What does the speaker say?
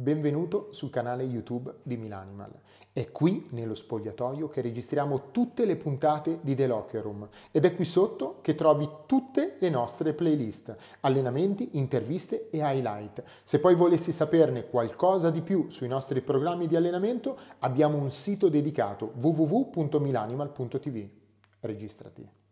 Benvenuto sul canale YouTube di Milanimal. È qui nello spogliatoio che registriamo tutte le puntate di The Locker Room ed è qui sotto che trovi tutte le nostre playlist, allenamenti, interviste e highlight. Se poi volessi saperne qualcosa di più sui nostri programmi di allenamento, abbiamo un sito dedicato www.milanimal.tv. Registrati.